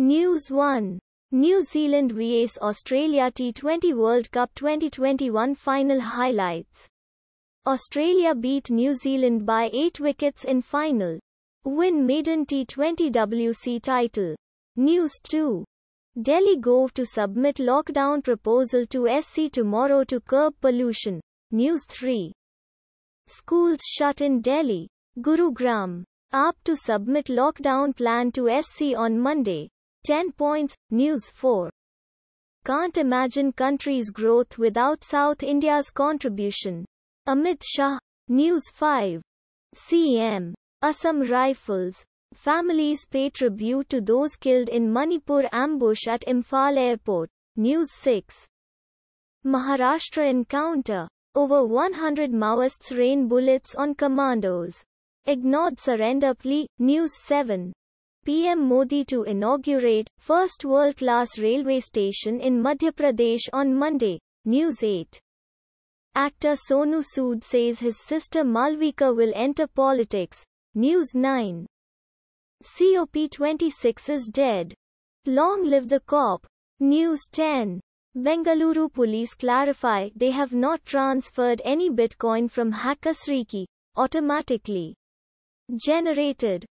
News 1 New Zealand vs Australia T20 World Cup 2021 Final Highlights Australia beat New Zealand by 8 wickets in final. Win maiden T20 WC title. News 2 Delhi Gov to submit lockdown proposal to SC tomorrow to curb pollution. News 3 Schools shut in Delhi. Gurugram. Up to submit lockdown plan to SC on Monday. 10 points, News 4. Can't imagine country's growth without South India's contribution. Amit Shah, News 5. CM. Assam Rifles. Families pay tribute to those killed in Manipur ambush at Imphal Airport. News 6. Maharashtra encounter. Over 100 Maoists rain bullets on commandos. Ignored surrender plea. News 7. PM Modi to inaugurate first world-class railway station in Madhya Pradesh on Monday. News 8. Actor Sonu Sood says his sister Malvika will enter politics. News 9. COP26 is dead. Long live the COP. News 10. Bengaluru police clarify they have not transferred any Bitcoin from Sriki automatically generated